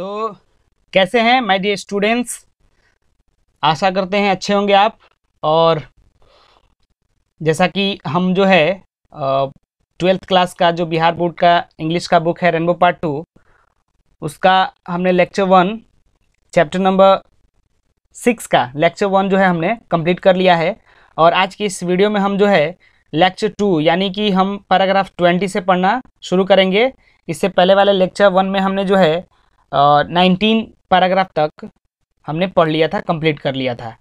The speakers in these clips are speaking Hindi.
तो कैसे हैं माय डियर स्टूडेंट्स आशा करते हैं अच्छे होंगे आप और जैसा कि हम जो है ट्वेल्थ क्लास का जो बिहार बोर्ड का इंग्लिश का बुक है रेनबो पार्ट टू उसका हमने lecture one chapter number six का लेक्चर वन जो है हमने कंप्लीट कर लिया है और आज की इस वीडियो में हम जो है लेक्चर टू यानी कि हम पैराग्राफ ट्वेंटी से पढ़ना शुरू करेंगे इससे पहले वाले लेक्चर वन में हमने जो है नाइनटीन पैराग्राफ तक हमने पढ़ लिया था कंप्लीट कर लिया था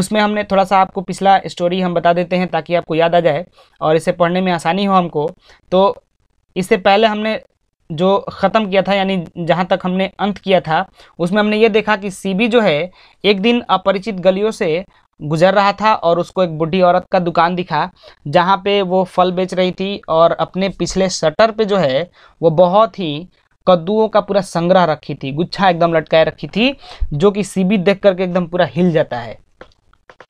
उसमें हमने थोड़ा सा आपको पिछला स्टोरी हम बता देते हैं ताकि आपको याद आ जाए और इसे पढ़ने में आसानी हो हमको तो इससे पहले हमने जो ख़त्म किया था यानी जहाँ तक हमने अंत किया था उसमें हमने ये देखा कि सीबी जो है एक दिन अपरिचित गलियों से गुजर रहा था और उसको एक बूढ़ी औरत का दुकान दिखा जहाँ पे वो फल बेच रही थी और अपने पिछले शटर पे जो है वो बहुत ही कद्दूओं का पूरा संग्रह रखी थी गुच्छा एकदम लटकाए रखी थी जो कि सीबी देख करके एकदम पूरा हिल जाता है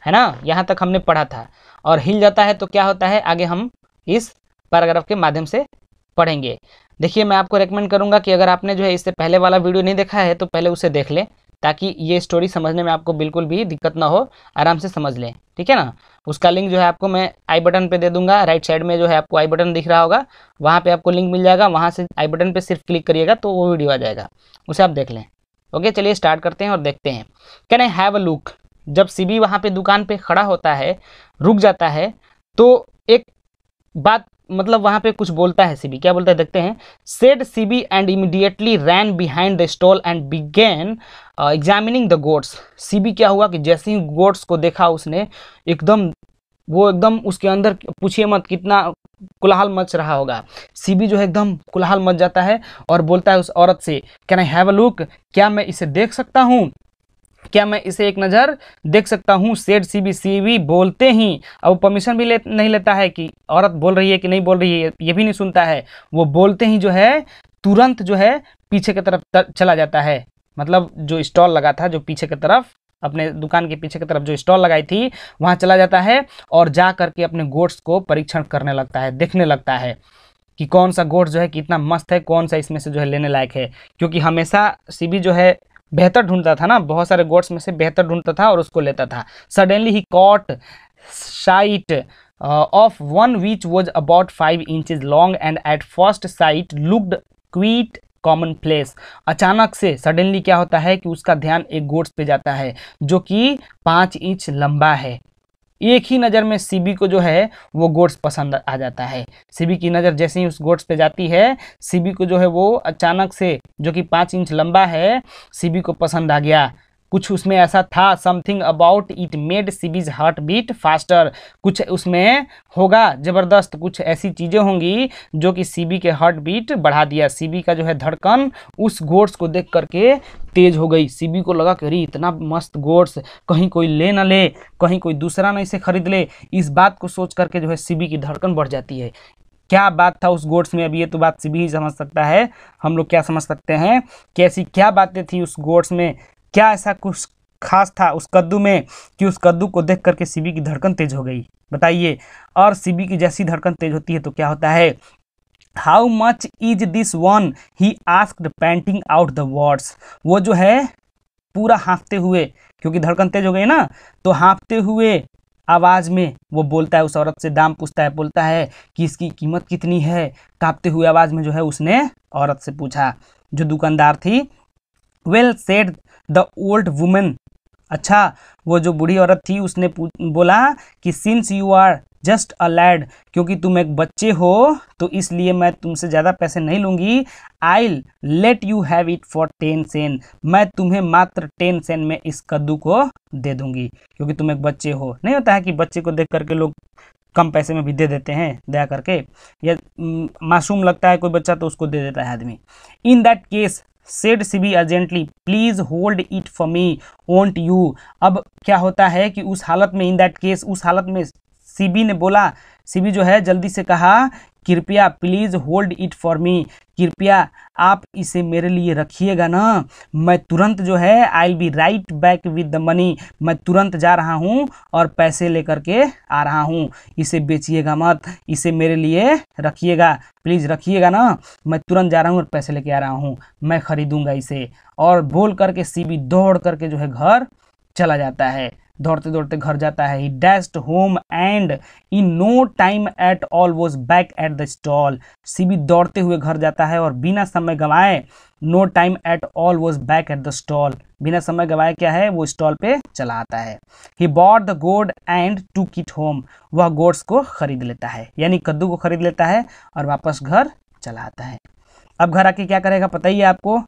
है ना यहाँ तक हमने पढ़ा था और हिल जाता है तो क्या होता है आगे हम इस पैराग्राफ के माध्यम से पढ़ेंगे देखिए मैं आपको रेकमेंड करूँगा कि अगर आपने जो है इससे पहले वाला वीडियो नहीं देखा है तो पहले उसे देख लें ताकि ये स्टोरी समझने में आपको बिल्कुल भी दिक्कत ना हो आराम से समझ लें ठीक है ना उसका लिंक जो है आपको मैं आई बटन पे दे दूंगा राइट साइड में जो है आपको आई बटन दिख रहा होगा वहाँ पे आपको लिंक मिल जाएगा वहाँ से आई बटन पे सिर्फ क्लिक करिएगा तो वो वीडियो आ जाएगा उसे आप देख लें ओके चलिए स्टार्ट करते हैं और देखते हैं can I have a look जब सी बी वहाँ पर दुकान पर खड़ा होता है रुक जाता है तो एक बात मतलब वहाँ पे कुछ बोलता है सीबी क्या बोलता है देखते हैं said CB and immediately ran behind the stall and began examining the gods CB क्या हुआ कि जैसे ही गोड्स को देखा उसने एकदम वो एकदम उसके अंदर पूछिए मत कितना कुलाहल मच रहा होगा सीबी जो है एकदम कुलाहल मच जाता है और बोलता है उस औरत से can I have a look क्या मैं इसे देख सकता हूँ क्या मैं इसे एक नज़र देख सकता हूँ सेठ सी बी सी बी बोलते ही अब परमिशन भी ले नहीं लेता है कि औरत बोल रही है कि नहीं बोल रही है ये भी नहीं सुनता है वो बोलते ही जो है तुरंत जो है पीछे की तरफ चला जाता है मतलब जो स्टॉल लगा था जो पीछे की तरफ अपने दुकान के पीछे की तरफ जो स्टॉल लगाई थी वहाँ चला जाता है और जा करके अपने गोट्स को परीक्षण करने लगता है देखने लगता है कि कौन सा गोट्स जो है कितना मस्त है कौन सा इसमें से जो है लेने लायक है क्योंकि हमेशा सीबी जो है बेहतर ढूंढता था ना बहुत सारे गॉड्स में से बेहतर ढूंढता था और उसको लेता था सडनली ही caught sight of one which was about five inches long and at first sight looked quite commonplace अचानक से सडनली क्या होता है कि उसका ध्यान एक गोड्स पे जाता है जो कि पाँच इंच लंबा है एक ही नज़र में सीबी को जो है वो गोड्स पसंद आ जाता है सीबी की नज़र जैसे ही उस गोड्स पे जाती है सीबी को जो है वो अचानक से जो कि पाँच इंच लंबा है सीबी को पसंद आ गया कुछ उसमें ऐसा था something about it made CB's heart beat faster कुछ उसमें होगा ज़बरदस्त कुछ ऐसी चीज़ें होंगी जो कि सीबी के हार्ट बीट बढ़ा दिया सीबी का जो है धड़कन उस गोड्स को देख करके तेज हो गई सीबी को लगा कि अरे इतना मस्त गोड्स कहीं कोई ले ना ले कहीं कोई दूसरा ना इसे खरीद ले इस बात को सोच करके जो है सीबी की धड़कन बढ़ जाती है क्या बात था उस गोड्स में अभी ये तो बात सीबी ही समझ सकता है हम लोग क्या समझ सकते हैं कैसी क्या बातें थी उस गोड्स में क्या ऐसा कुछ खास था उस कद्दू में कि उस कद्दू को देख करके सीबी की धड़कन तेज हो गई बताइए और सीबी की जैसी धड़कन तेज होती है तो क्या होता है how much is this one he asked pointing out the words वो जो है पूरा हाँफते हुए क्योंकि धड़कन तेज हो गई ना तो हाँफते हुए आवाज़ में वो बोलता है उस औरत से दाम पूछता है बोलता है कि इसकी कीमत कितनी है कांपते हुए आवाज़ में जो है उसने औरत से पूछा जो दुकानदार थी well said the old woman अच्छा वो जो बूढ़ी औरत थी उसने बोला कि since you are just a lad क्योंकि तुम एक बच्चे हो तो इसलिए मैं तुमसे ज़्यादा पैसे नहीं लूँगी I let you have it for ten sen मैं तुम्हें मात्र टेन सेन में इस कद्दू को दे दूँगी क्योंकि तुम एक बच्चे हो नहीं होता है कि बच्चे को देख करके लोग कम पैसे में भी दे देते हैं दया करके या मासूम लगता है कोई बच्चा तो उसको दे देता है आदमी in that case said CB urgently please hold it for me won't you अब क्या होता है कि उस हालत में इन दैट केस उस हालत में सीबी ने बोला सीबी जो है जल्दी से कहा कृपया please hold it for me कृपया आप इसे मेरे लिए रखिएगा ना मैं तुरंत जो है I be right back with the money मैं तुरंत जा रहा हूँ और पैसे लेकर के आ रहा हूँ इसे बेचिएगा मत इसे मेरे लिए रखिएगा प्लीज़ रखिएगा ना मैं तुरंत जा रहा हूँ और पैसे लेके आ रहा हूँ मैं ख़रीदूँगा इसे और बोल करके सी दौड़ करके जो है घर चला जाता है दौड़ते दौड़ते घर जाता है he dashed home and in no time at all was back at the stall CB दौड़ते हुए घर जाता है और बिना समय गंवाए no time at all was back at the stall बिना समय गंवाए क्या है वो स्टॉल पे चला आता है he bought the god and took it home वह गोड्स को खरीद लेता है यानी कद्दू को खरीद लेता है और वापस घर चला आता है अब घर आके क्या करेगा पता ही है आपको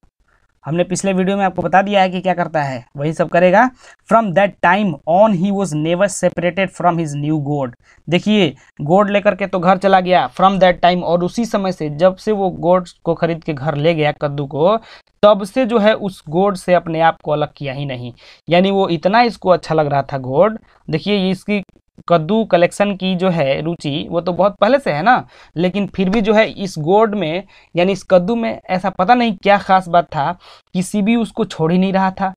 हमने पिछले वीडियो में आपको बता दिया है कि क्या करता है वही सब करेगा from that time on he was never separated from his new god देखिए गोड लेकर के तो घर चला गया फ्रॉम दैट टाइम और उसी समय से जब से वो गोड को खरीद के घर ले गया कद्दू को तब से जो है उस गोड से अपने आप को अलग किया ही नहीं यानी वो इतना इसको अच्छा लग रहा था गोड देखिए इसकी कद्दू कलेक्शन की जो है रुचि वो तो बहुत पहले से है ना लेकिन फिर भी जो है इस गोड में यानी इस कद्दू में ऐसा पता नहीं क्या खास बात था किसी भी उसको छोड़ ही नहीं रहा था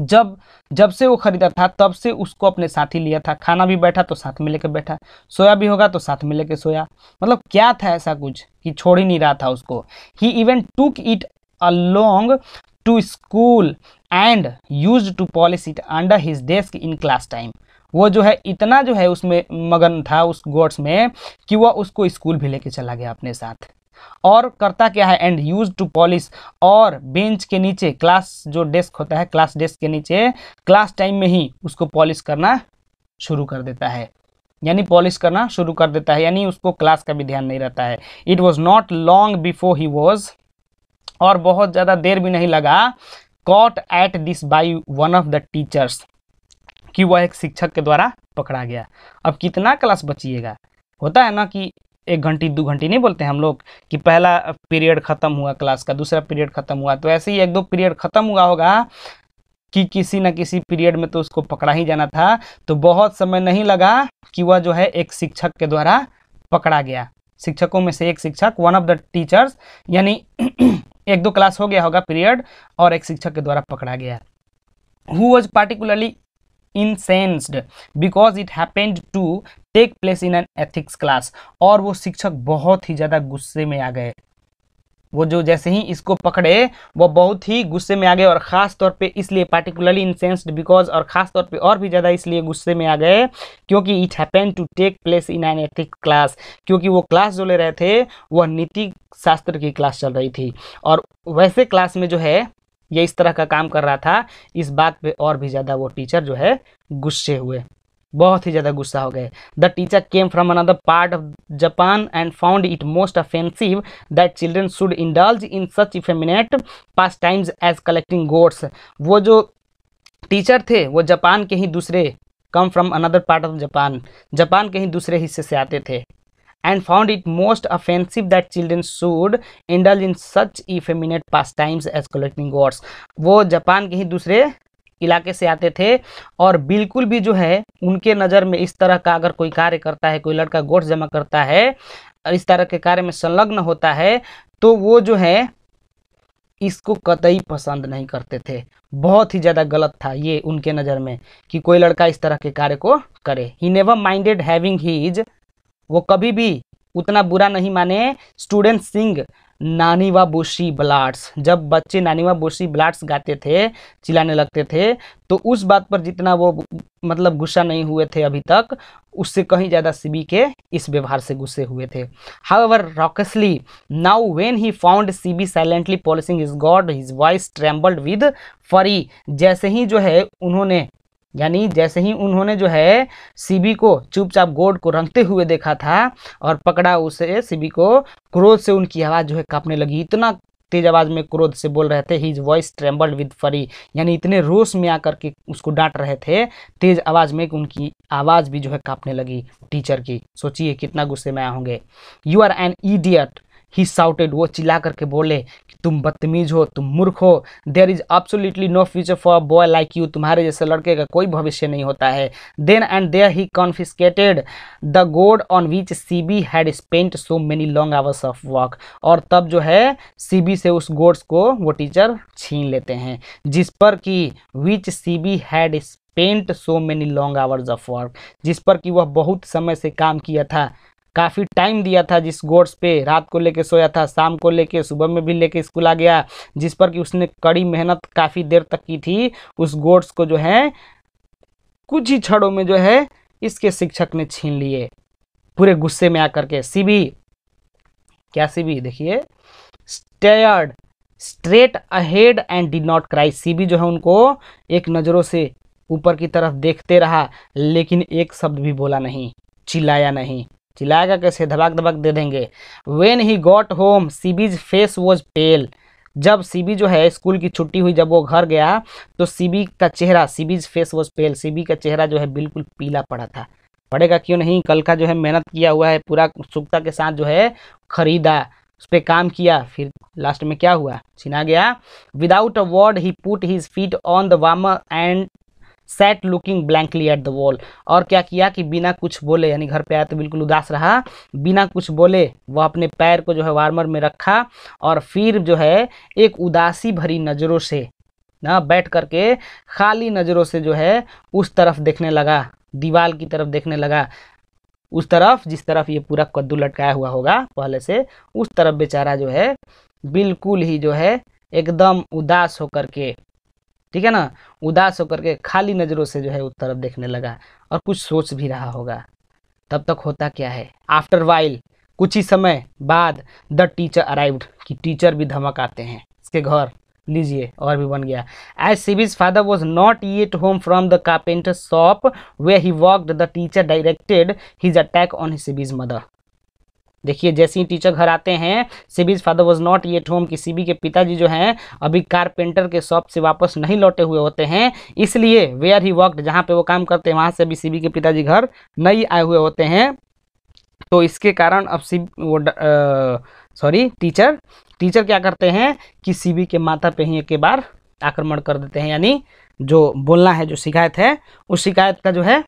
जब जब से वो खरीदा था तब से उसको अपने साथ ही लिया था खाना भी बैठा तो साथ में लेके बैठा सोया भी होगा तो साथ में लेके सोया मतलब क्या था ऐसा कुछ कि छोड़ ही नहीं रहा था उसको he even took it along to school and used to polish it under his desk in class time वो जो है इतना जो है उसमें मगन था उस गोड्स में कि वह उसको स्कूल भी लेके चला गया अपने साथ और करता क्या है एंड यूज टू पॉलिश और बेंच के नीचे क्लास जो डेस्क होता है क्लास डेस्क के नीचे क्लास टाइम में ही उसको पॉलिश करना शुरू कर देता है यानी पॉलिश करना शुरू कर देता है यानी उसको क्लास का भी ध्यान नहीं रहता है it was not long before he was और बहुत ज़्यादा देर भी नहीं लगा caught at this by one of the teachers कि वह एक शिक्षक के द्वारा पकड़ा गया अब कितना क्लास बचिएगा होता है ना कि एक घंटी दो घंटी नहीं बोलते हम लोग कि पहला पीरियड ख़त्म हुआ क्लास का दूसरा पीरियड ख़त्म हुआ तो ऐसे ही एक दो पीरियड ख़त्म हुआ होगा कि किसी न किसी पीरियड में तो उसको पकड़ा ही जाना था तो बहुत समय नहीं लगा कि वह जो है एक शिक्षक के द्वारा पकड़ा गया शिक्षकों में से एक शिक्षक वन ऑफ द टीचर्स यानी एक दो क्लास हो गया होगा पीरियड और एक शिक्षक के द्वारा पकड़ा गया who was particularly incensed because it happened to take place in an ethics class और वो शिक्षक बहुत ही ज़्यादा गुस्से में आ गए वो जो जैसे ही इसको पकड़े वो बहुत ही गुस्से में आ गए और ख़ास तौर पे इसलिए पार्टिकुलरली इंसेंस्ड बिकॉज और ख़ास तौर पे और भी ज़्यादा इसलिए गुस्से में आ गए क्योंकि it happen to take place in an ethic class क्योंकि वो क्लास जो ले रहे थे वह नीति शास्त्र की क्लास चल रही थी और वैसे क्लास में जो है या इस तरह का काम कर रहा था इस बात पे और भी ज़्यादा वो टीचर जो है गुस्से हुए बहुत ही ज़्यादा गुस्सा हो गए the teacher came from another part of Japan and found it most offensive that children should indulge in such effeminate pastimes as collecting gods वो जो टीचर थे वो जापान के ही दूसरे come from another part of Japan Japan के ही दूसरे हिस्से से आते थे and found it most offensive that children should indulge in such effeminate pastimes as collecting gods वो जापान के ही दूसरे इलाके से आते थे और बिल्कुल भी जो है उनके नज़र में इस तरह का अगर कोई कार्य करता है कोई लड़का गोट्स जमा करता है और इस तरह के कार्य में संलग्न होता है तो वो जो है इसको कतई पसंद नहीं करते थे बहुत ही ज़्यादा गलत था ये उनके नज़र में कि कोई लड़का इस तरह के कार्य को करे he never minded having his वो कभी भी उतना बुरा नहीं माने स्टूडेंट सिंग नानीवा बोशी ब्लाट्स जब बच्चे नानीवा बोशी ब्लाट्स गाते थे चिल्लाने लगते थे तो उस बात पर जितना वो मतलब गुस्सा नहीं हुए थे अभी तक उससे कहीं ज़्यादा सीबी के इस व्यवहार से गुस्से हुए थे हाउ एवर रॉकसली now when he found Seibei silently polishing his gourd his voice trembled with fury जैसे ही जो है उन्होंने यानी जैसे ही उन्होंने जो है सीबी को चुपचाप गोड को रंगते हुए देखा था और पकड़ा उसे सीबी को क्रोध से उनकी आवाज़ जो है कांपने लगी इतना तेज आवाज में क्रोध से बोल रहे थे हिज वॉइस ट्रेम्बल्ड विद फरी यानी इतने रोष में आकर के उसको डांट रहे थे तेज आवाज में उनकी आवाज भी जो है कांपने लगी टीचर की सोचिए कितना गुस्से में आए होंगे you are an idiot he shouted वो चिल्ला करके बोले कि तुम बदतमीज हो तुम मूर्ख हो there is absolutely no future for boy like you तुम्हारे जैसे लड़के का कोई भविष्य नहीं होता है then and there he confiscated the gourd on which Seibei had spent so many long hours of work और तब जो है सी बी से उस गोड्स को वो टीचर छीन लेते हैं जिस पर कि which Seibei had spent so many long hours of work जिस पर कि वह बहुत समय से काम किया था काफ़ी टाइम दिया था जिस गोड्स पे रात को लेके सोया था शाम को लेके सुबह में भी लेके स्कूल आ गया जिस पर कि उसने कड़ी मेहनत काफ़ी देर तक की थी उस गोड्स को जो है कुछ ही क्षणों में जो है इसके शिक्षक ने छीन लिए पूरे गुस्से में आकर के सीबी क्या सीबी देखिए stared straight ahead and did not cry Seibei जो है उनको एक नज़रों से ऊपर की तरफ देखते रहा लेकिन एक शब्द भी बोला नहीं चिल्लाया नहीं चिल्लाएगा कैसे धबाक धबाक दे देंगे when he got home Seibei's face was pale जब सीबी जो है स्कूल की छुट्टी हुई जब वो घर गया तो सीबी का चेहरा Seibei's face was pale Seibei का चेहरा जो है बिल्कुल पीला पड़ा था पड़ेगा क्यों नहीं कल का जो है मेहनत किया हुआ है पूरा उत्सुकता के साथ जो है खरीदा उस पर काम किया फिर लास्ट में क्या हुआ छिना गया without a word he put his feet on the warmer and sat looking blankly at the wall और क्या किया कि बिना कुछ बोले यानी घर पे आया तो बिल्कुल उदास रहा बिना कुछ बोले वह अपने पैर को जो है वार्मर में रखा और फिर जो है एक उदासी भरी नज़रों से ना बैठ करके खाली नज़रों से जो है उस तरफ देखने लगा दीवार की तरफ देखने लगा उस तरफ जिस तरफ ये पूरा कद्दू लटकाया हुआ होगा पहले से उस तरफ बेचारा जो है बिल्कुल ही जो है एकदम उदास होकर के ठीक है ना उदास होकर के खाली नज़रों से जो है उस तरफ देखने लगा और कुछ सोच भी रहा होगा तब तक होता क्या है आफ्टर वाइल कुछ ही समय बाद द टीचर अराइव्ड कि टीचर भी धमक आते हैं इसके घर लीजिए और भी बन गया as Seibei's father was not yet home from the carpenter shop where he worked the teacher directed his attack on Seibei's mother देखिए जैसे ही टीचर घर आते हैं Seibei's father was not yet home कि सिबी के पिताजी जो हैं अभी कारपेंटर के शॉप से वापस नहीं लौटे हुए होते हैं इसलिए वेयर ही वर्कड जहाँ पे वो काम करते हैं वहाँ से अभी सिबी के पिताजी घर नहीं आए हुए होते हैं तो इसके कारण अब सी वो सॉरी टीचर टीचर क्या करते हैं कि सीबी के माता पे ही एक बार आक्रमण कर देते हैं यानी जो बोलना है जो शिकायत है उस शिकायत का जो है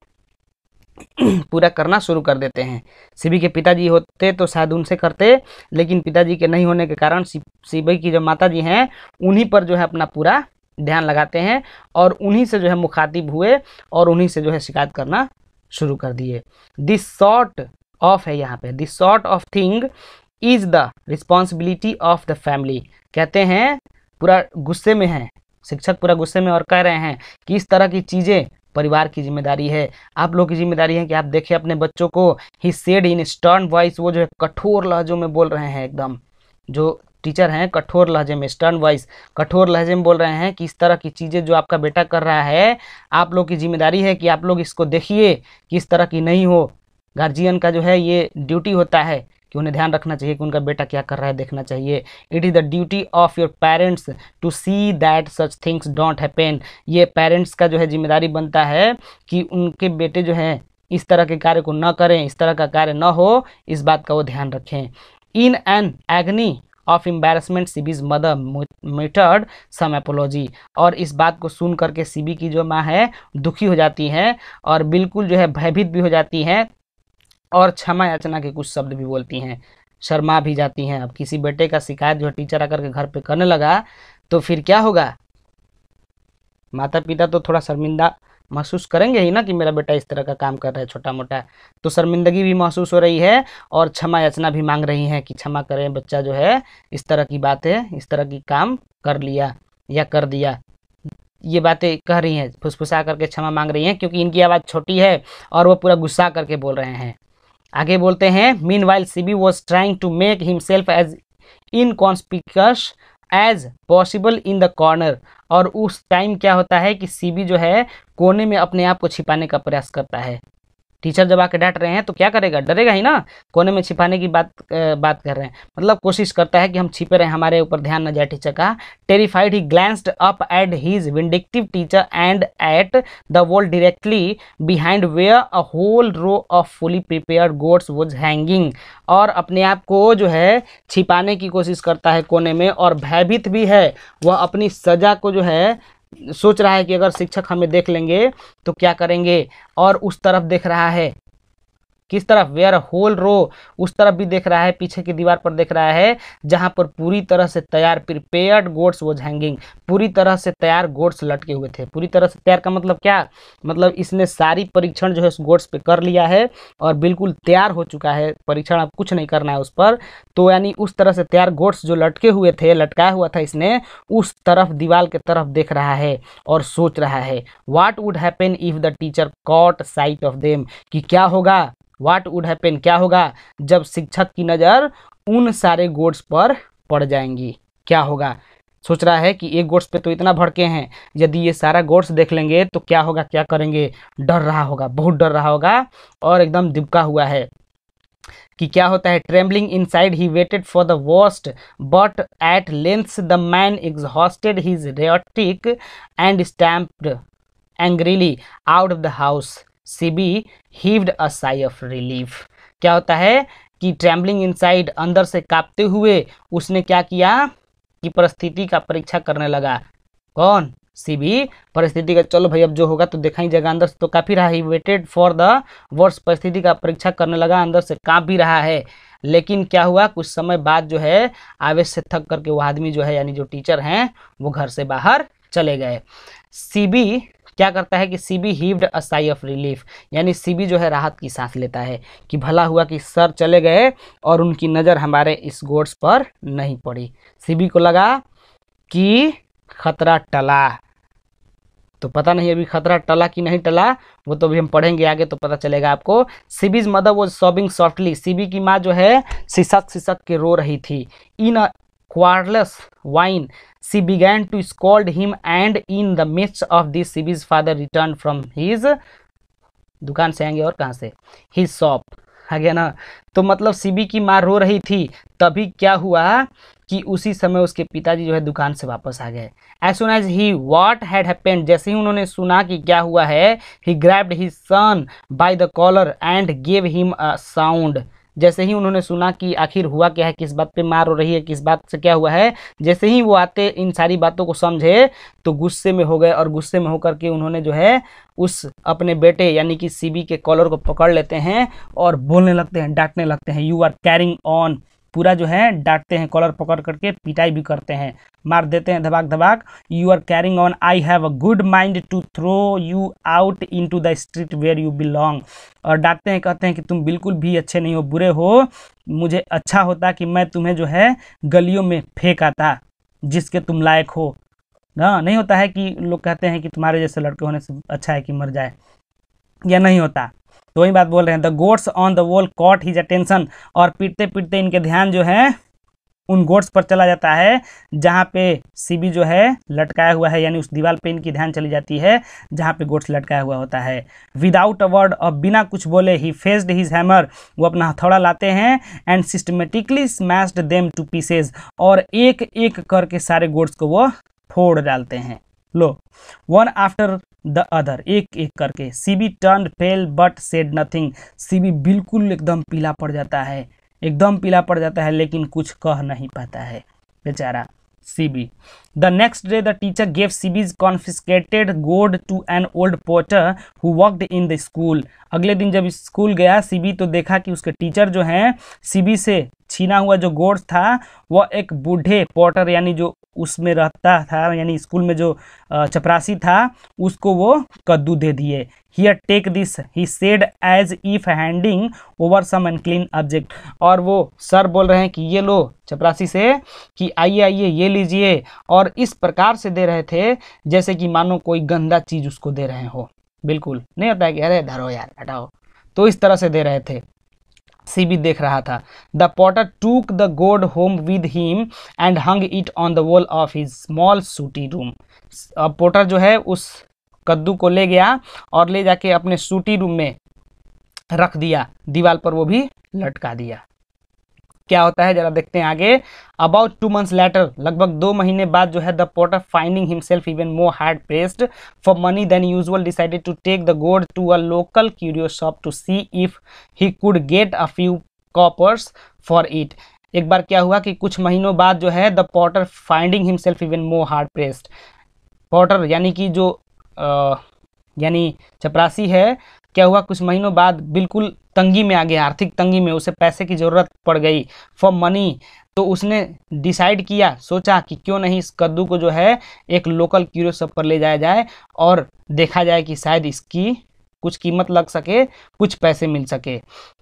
पूरा करना शुरू कर देते हैं शिवी के पिताजी होते तो शायद उनसे करते लेकिन पिताजी के नहीं होने के कारण शिवी की जो माता जी हैं उन्हीं पर जो है अपना पूरा ध्यान लगाते हैं और उन्हीं से जो है मुखातिब हुए और उन्हीं से जो है शिकायत करना शुरू कर दिए दिस शॉर्ट ऑफ है यहाँ पे this sort of thing is the responsibility of the family कहते हैं पूरा गुस्से में है शिक्षक पूरा गुस्से में और कह रहे हैं कि इस तरह की चीज़ें परिवार की जिम्मेदारी है आप लोग की जिम्मेदारी है कि आप देखें अपने बच्चों को he said in stern voice वो जो है कठोर लहजों में बोल रहे हैं एकदम जो टीचर हैं कठोर लहजे में स्टर्न वॉइस कठोर लहजे में बोल रहे हैं कि इस तरह की चीज़ें जो आपका बेटा कर रहा है आप लोग की जिम्मेदारी है कि आप लोग इसको देखिए कि इस तरह की नहीं हो गार्जियन का जो है ये ड्यूटी होता है कि उन्हें ध्यान रखना चाहिए कि उनका बेटा क्या कर रहा है देखना चाहिए it is the duty of your parents to see that such things don't happen ये पेरेंट्स का जो है जिम्मेदारी बनता है कि उनके बेटे जो हैं इस तरह के कार्य को न करें इस तरह का कार्य न हो इस बात का वो ध्यान रखें in an agony of embarrassment Seibei's mother muttered some apology और इस बात को सुन करके सीबी की जो माँ है दुखी हो जाती है और बिल्कुल जो है भयभीत भी हो जाती है और क्षमा याचना के कुछ शब्द भी बोलती हैं शर्मा भी जाती हैं अब किसी बेटे का शिकायत जो टीचर आकर के घर पे करने लगा तो फिर क्या होगा माता पिता तो थोड़ा शर्मिंदा महसूस करेंगे ही ना कि मेरा बेटा इस तरह का काम कर रहा है छोटा मोटा तो शर्मिंदगी भी महसूस हो रही है और क्षमा याचना भी मांग रही हैं कि क्षमा करें बच्चा जो है इस तरह की बातें इस तरह की काम कर लिया या कर दिया ये बातें कह रही हैं फुसफुसा करके क्षमा मांग रही हैं क्योंकि इनकी आवाज़ छोटी है और वो पूरा गुस्सा करके बोल रहे हैं आगे बोलते हैं meanwhile Seibei was trying to make himself as inconspicuous as possible in the corner और उस टाइम क्या होता है कि सीबी जो है कोने में अपने आप को छिपाने का प्रयास करता है टीचर जब आके डांट रहे हैं तो क्या करेगा डरेगा ही ना कोने में छिपाने की बात बात कर रहे हैं मतलब कोशिश करता है कि हम छिपे रहें हमारे ऊपर ध्यान न जाए टीचर का terrified he glanced up at his vindictive teacher and at the wall directly behind where a whole row of fully prepared gourds was hanging और अपने आप को जो है छिपाने की कोशिश करता है कोने में और भयभीत भी है वह अपनी सजा को जो है सोच रहा है कि अगर शिक्षक हमें देख लेंगे तो क्या करेंगे और उस तरफ देख रहा है किस तरफ वेयर होल रो उस तरफ भी देख रहा है पीछे की दीवार पर देख रहा है जहाँ पर पूरी तरह से तैयार प्रिपेयर्ड गोड्स वॉज हैंगिंग पूरी तरह से तैयार गोड्स लटके हुए थे पूरी तरह से तैयार का मतलब क्या मतलब इसने सारी परीक्षण जो है उस गोड्स पे कर लिया है और बिल्कुल तैयार हो चुका है परीक्षण अब कुछ नहीं करना है उस पर तो यानी उस तरह से तैयार गोड्स जो लटके हुए थे लटकाया हुआ था इसने उस तरफ दीवार के तरफ देख रहा है और सोच रहा है what would happen if the teacher caught sight of them कि क्या होगा व्हाट वुड हैपन क्या होगा जब शिक्षक की नज़र उन सारे गोड्स पर पड़ जाएंगी क्या होगा सोच रहा है कि एक गोड्स पे तो इतना भड़के हैं यदि ये सारा गोड्स देख लेंगे तो क्या होगा क्या करेंगे डर रहा होगा बहुत डर रहा होगा और एकदम दिबका हुआ है कि क्या होता है trembling inside he waited for the worst but at length the man exhausted his rhetoric and stamped angrily out of the house Seibei heaved a sigh of relief क्या होता है कि ट्रैम्बलिंग इनसाइड अंदर से कांपते हुए उसने क्या किया कि परिस्थिति का परीक्षा करने लगा कौन सीबी परिस्थिति का चलो भाई अब जो होगा तो देखा ही जगह अंदर से तो काफ़ी रहा ही वेटेड फॉर द वर्ष परिस्थिति का परीक्षा करने लगा अंदर से कांप भी रहा है लेकिन क्या हुआ कुछ समय बाद जो है आवेश से थक करके वह आदमी जो है यानी जो टीचर हैं वो घर से बाहर चले गए सीबी क्या करता है कि Seibei heaved a sigh of relief यानी सीबी जो है राहत की सांस लेता है कि भला हुआ कि सर चले गए और उनकी नज़र हमारे इस गोड्स पर नहीं पड़ी सीबी को लगा कि खतरा टला तो पता नहीं अभी खतरा टला कि नहीं टला वो तो अभी हम पढ़ेंगे आगे तो पता चलेगा आपको Seibei's mother was sobbing softly Seibei की माँ जो है सिसक सिसक के रो रही थी in a querulous whine she began to scold him and in the midst of this sibi's father returned from his दुकान से आएंगे और कहाँ से ही शॉप आ गया ना तो मतलब सीबी की माँ रो रही थी तभी क्या हुआ कि उसी समय उसके पिताजी जो है दुकान से वापस आ गए as soon as he what had happened जैसे ही उन्होंने सुना कि क्या हुआ है he grabbed his son by the collar and gave him a sound जैसे ही उन्होंने सुना कि आखिर हुआ क्या है किस बात पे मार हो रही है किस बात से क्या हुआ है जैसे ही वो आते इन सारी बातों को समझे तो गुस्से में हो गए और गुस्से में होकर के उन्होंने जो है उस अपने बेटे यानी कि सीबी के कॉलर को पकड़ लेते हैं और बोलने लगते हैं डांटने लगते हैं यू आर कैरिंग ऑन पूरा जो है डांटते हैं कॉलर पकड़ करके पिटाई भी करते हैं मार देते हैं धबाक धबाक you are carrying on I have a good mind to throw you out into the street where you belong और डांटते हैं कहते हैं कि तुम बिल्कुल भी अच्छे नहीं हो बुरे हो मुझे अच्छा होता कि मैं तुम्हें जो है गलियों में फेंक आता जिसके तुम लायक हो ना नहीं होता है कि लोग कहते हैं कि तुम्हारे जैसे लड़के होने से अच्छा है कि मर जाए या नहीं होता तो वही बात बोल रहे हैं the gourds on the wall caught his attention और पीटते पीटते इनके ध्यान जो है उन गोड्स पर चला जाता है जहाँ पे सीबी जो है लटकाया हुआ है यानी उस दीवार पे इनकी ध्यान चली जाती है जहाँ पे गोड्स लटकाया हुआ होता है विदाउट अ वर्ड और बिना कुछ बोले ही फेस्ड हिज हैमर वो अपना हथौड़ा लाते हैं and systematically smashed them to pieces और एक एक करके सारे गोड्स को वो फोड़ डालते हैं लो वन आफ्टर द अदर एक एक करके Seibei turn pale but said nothing Seibei बिल्कुल एकदम पीला पड़ जाता है एकदम पीला पड़ जाता है लेकिन कुछ कह नहीं पाता है बेचारा Seibei the next day the teacher gave Seibei's confiscated gourd to an old potter who worked in the school अगले दिन जब स्कूल गया सीबी तो देखा कि उसके टीचर जो हैं सीबी से छीना हुआ जो गोड था वह एक बूढ़े पोटर यानी जो उसमें रहता था यानी स्कूल में जो चपरासी था उसको वो कद्दू दे दिए here take this he said as if handing over some unclean object और वो सर बोल रहे हैं कि ये लो चपरासी से कि आइए आइए ये लीजिए और इस प्रकार से दे रहे थे जैसे कि मानो कोई गंदा चीज़ उसको दे रहे हो बिल्कुल नहीं होता है कि अरे धरो यार हटाओ तो इस तरह से दे रहे थे सी भी देख रहा था the potter took the gourd home with him and hung it on the wall of his small sooty room अब पोटर जो है उस कद्दू को ले गया और ले जाके अपने सूटी रूम में रख दिया दीवार पर वो भी लटका दिया क्या होता है जरा देखते हैं आगे अबाउट टू मंथ्स लेटर लगभग दो महीने बाद जो है the potter finding himself even more hard pressed for money than usual decided to take the gourd to a local curio shop to see if he could get a few coppers for it एक बार क्या हुआ कि कुछ महीनों बाद जो है the potter finding himself even more hard pressed potter यानी कि जो यानी चपरासी है क्या हुआ कुछ महीनों बाद बिल्कुल तंगी में आ गया आर्थिक तंगी में उसे पैसे की ज़रूरत पड़ गई फॉर मनी तो उसने डिसाइड किया सोचा कि क्यों नहीं इस कद्दू को जो है एक लोकल क्यूरो शॉप पर ले जाया जाए और देखा जाए कि शायद इसकी कुछ कीमत लग सके कुछ पैसे मिल सके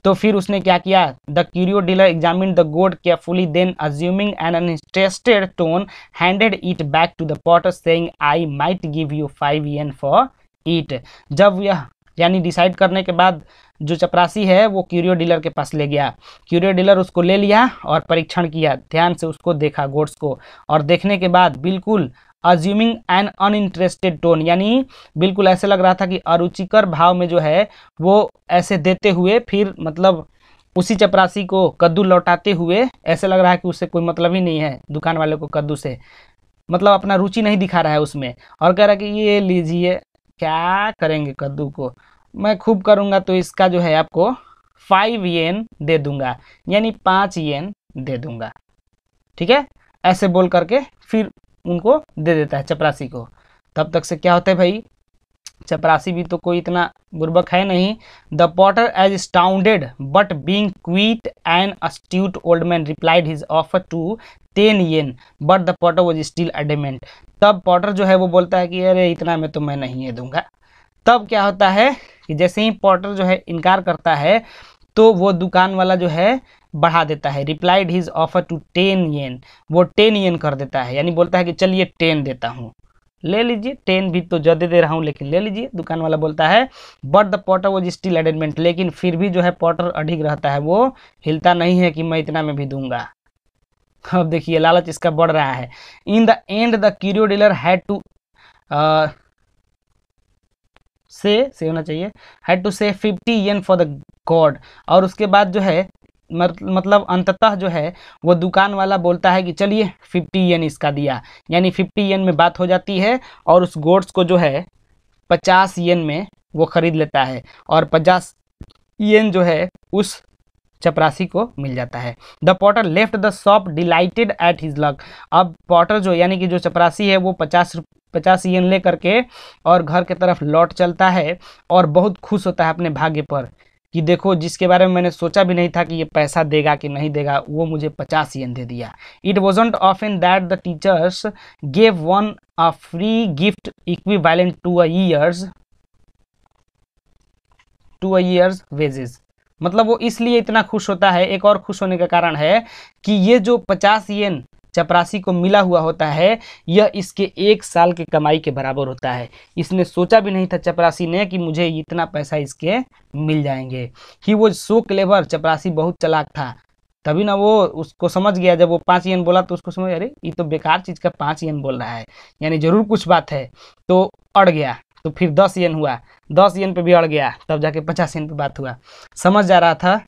तो फिर उसने क्या किया the curio dealer examine the gourd carefully then assuming an unenthusiastic tone handed it back to the potter saying I might give you five yen for it जब यह यानी डिसाइड करने के बाद जो चपरासी है वो क्यूरियो डीलर के पास ले गया क्यूरियो डीलर उसको ले लिया और परीक्षण किया ध्यान से उसको देखा गोड्स को और देखने के बाद बिल्कुल अज्यूमिंग एन अनइंटरेस्टेड टोन यानी बिल्कुल ऐसे लग रहा था कि अरुचिकर भाव में जो है वो ऐसे देते हुए फिर मतलब उसी चपरासी को कद्दू लौटाते हुए ऐसे लग रहा है कि उससे कोई मतलब ही नहीं है दुकान वाले को कद्दू से मतलब अपना रुचि नहीं दिखा रहा है उसमें और कह रहा है कि ये लीजिए क्या करेंगे कद्दू को मैं खूब करूंगा तो इसका जो है आपको फाइव येन दे दूंगा यानी पाँच येन दे दूंगा ठीक है ऐसे बोल करके फिर उनको दे देता है चपरासी को तब तक से क्या होता है भाई चपरासी भी तो कोई इतना गुर्बक है नहीं the potter as astounded but being quite and astute old man replied his offer to ten yen but the potter was still adamant तब पॉटर जो है वो बोलता है कि अरे इतना में तो मैं नहीं दूंगा तब क्या होता है कि जैसे ही पॉटर जो है इनकार करता है तो वो दुकान वाला जो है बढ़ा देता है replied his offer to ten yen वो टेन येन कर देता है यानी बोलता है कि चलिए टेन देता हूँ ले लीजिए टेन भी तो ज़्यादा दे रहा हूँ लेकिन ले लीजिए दुकान वाला बोलता है but the potter was still adamant लेकिन फिर भी जो है पॉटर अधिक रहता है वो हिलता नहीं है कि मैं इतना में भी दूंगा अब देखिए लालच इसका बढ़ रहा है in the end the curio dealer had to say say होना चाहिए had to say fifty yen for the gourd और उसके बाद जो है मतलब अंततः जो है वो दुकान वाला बोलता है कि चलिए फिफ्टी येन इसका दिया यानी फिफ्टी येन में बात हो जाती है और उस गोड्स को जो है पचास येन में वो ख़रीद लेता है और पचास येन जो है उस चपरासी को मिल जाता है the potter left the shop delighted at his luck अब पॉटर जो यानी कि जो चपरासी है वो पचास पचास येन ले करके और घर के तरफ लौट चलता है और बहुत खुश होता है अपने भाग्य पर कि देखो जिसके बारे में मैंने सोचा भी नहीं था कि ये पैसा देगा कि नहीं देगा वो मुझे पचास येन दे दिया it wasn't often that the teachers gave one a free gift equivalent to a year's to a year's wages मतलब वो इसलिए इतना खुश होता है एक और खुश होने का कारण है कि ये जो पचास येन चपरासी को मिला हुआ होता है यह इसके एक साल के कमाई के बराबर होता है इसने सोचा भी नहीं था चपरासी ने कि मुझे इतना पैसा इसके मिल जाएंगे ही वो सो क्लेवर चपरासी बहुत चलाक था तभी ना वो उसको समझ गया जब वो पाँच यन बोला तो उसको समझ अरे ये तो बेकार चीज़ का पाँच यन बोल रहा है यानी ज़रूर कुछ बात है तो अड़ गया तो फिर दस यन हुआ दस यन पे भी अड़ गया तब जाके पचास यन पे बात हुआ समझ जा रहा था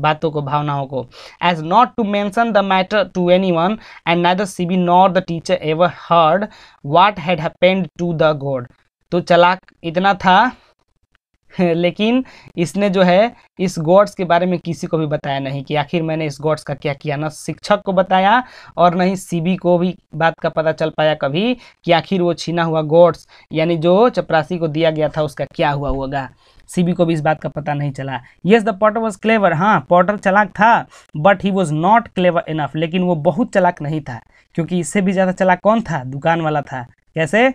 बातों को भावनाओं को as not to mention the matter to anyone and neither Seibei nor the teacher ever heard what had happened to the gourd तो चलाक इतना था लेकिन इसने जो है इस गॉड्स के बारे में किसी को भी बताया नहीं कि आखिर मैंने इस गॉड्स का क्या किया ना शिक्षक को बताया और न ही सीबी को भी बात का पता चल पाया कभी कि आखिर वो छीना हुआ गॉड्स यानी जो चपरासी को दिया गया था उसका क्या हुआ होगा सीबी को भी इस बात का पता नहीं चला yes the potter was clever हाँ पॉटर चलाक था but he was not clever enough लेकिन वो बहुत चलाक नहीं था क्योंकि इससे भी ज़्यादा चलाक कौन था दुकान वाला था कैसे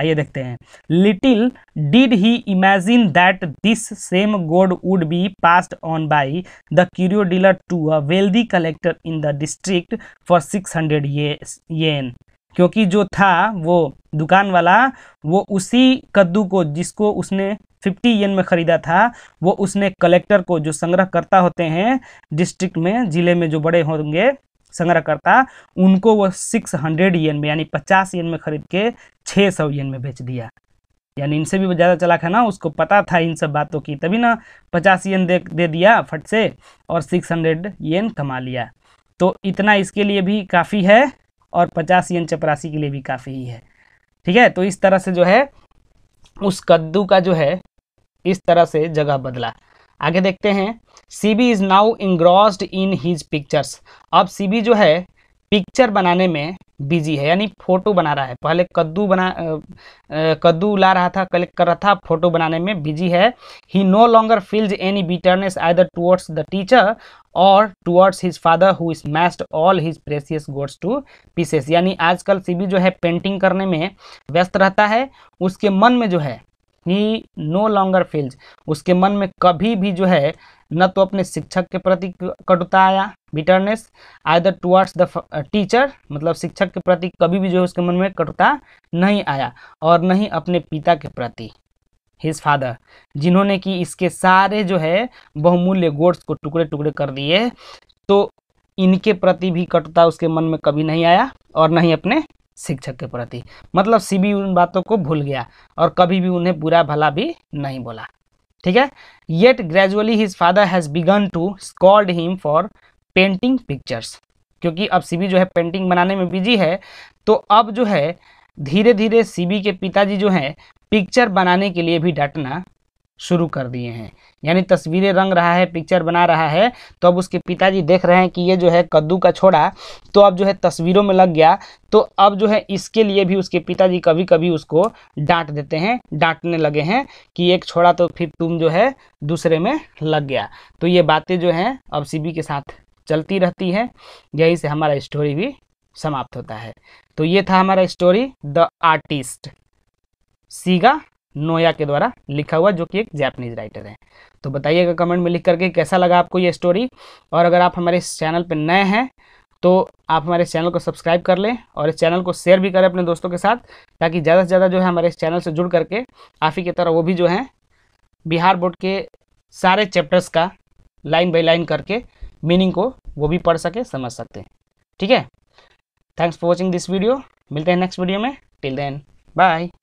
आइए देखते हैं little did he imagine that this same gourd would be passed on by the curio dealer to a wealthy collector in the district for six hundred yen क्योंकि जो था वो दुकान वाला वो उसी कद्दू को जिसको उसने फिफ्टी एन में खरीदा था वो उसने कलेक्टर को जो संग्रहकर्ता होते हैं डिस्ट्रिक्ट में जिले में जो बड़े होंगे संग्रहकर्ता उनको वो सिक्स हंड्रेड एन में यानी पचास एन में खरीद के छः सौ एन में बेच दिया यानी इनसे भी ज़्यादा चलाक है ना उसको पता था इन सब बातों की तभी ना पचास एन दे दे दिया फट से और सिक्स हंड्रेड एन कमा लिया तो इतना इसके लिए भी काफ़ी है और पचास एन चपरासी के लिए भी काफ़ी ही है ठीक है तो इस तरह से जो है उस कद्दू का जो है इस तरह से जगह बदला आगे देखते हैं Seibei is now engrossed in his pictures अब सीबी जो है पिक्चर बनाने में बिजी है यानी फोटो बना रहा है पहले कद्दू बना कद्दू ला रहा था कलेक्ट कर रहा था फोटो बनाने में बिजी है he no longer feels any bitterness either towards the teacher और towards his father who is smashed all his precious gourds to pieces यानी आजकल सीबी जो है पेंटिंग करने में व्यस्त रहता है उसके मन में जो है ही नो लॉन्गर फील्स उसके मन में कभी भी जो है न तो अपने शिक्षक के प्रति कटुता आया bitterness either towards the teacher मतलब शिक्षक के प्रति कभी भी जो है उसके मन में कटुता नहीं आया और न ही अपने पिता के प्रति हिज फादर जिन्होंने कि इसके सारे जो है बहुमूल्य गोड्स को टुकड़े टुकड़े कर दिए तो इनके प्रति भी कटुता उसके मन में कभी नहीं आया और न ही अपने शिक्षक के प्रति मतलब बी उन बातों को भूल गया और कभी भी उन्हें बुरा भला भी नहीं बोला ठीक है yet gradually his father has begun to scold him for painting pictures क्योंकि अब सीबी जो है पेंटिंग बनाने में बिजी है तो अब जो है धीरे धीरे सीबी के पिताजी जो हैं पिक्चर बनाने के लिए भी डांटना शुरू कर दिए हैं यानी तस्वीरें रंग रहा है पिक्चर बना रहा है तो अब उसके पिताजी देख रहे हैं कि ये जो है कद्दू का छोड़ा तो अब जो है तस्वीरों में लग गया तो अब जो है इसके लिए भी उसके पिताजी कभी कभी उसको डांट देते हैं डांटने लगे हैं कि एक छोड़ा तो फिर तुम जो है दूसरे में लग गया तो ये बातें जो हैं अब सी के साथ चलती रहती है यही से हमारा स्टोरी भी समाप्त होता है तो ये था हमारा story the artist Shiga Naoya के द्वारा लिखा हुआ जो कि एक जैपनीज राइटर है तो बताइएगा कमेंट में लिख करके कैसा लगा आपको ये स्टोरी और अगर आप हमारे इस चैनल पर नए हैं तो आप हमारे चैनल को सब्सक्राइब कर लें और इस चैनल को शेयर भी करें अपने दोस्तों के साथ ताकि ज़्यादा से ज़्यादा जो है हमारे इस चैनल से जुड़ करके आप ही की तरह वो भी जो है बिहार बोर्ड के सारे चैप्टर्स का लाइन बाई लाइन करके मीनिंग को वो भी पढ़ सके समझ सकते हैं ठीक है thanks for watching this video मिलते हैं नेक्स्ट वीडियो में टिल देन बाय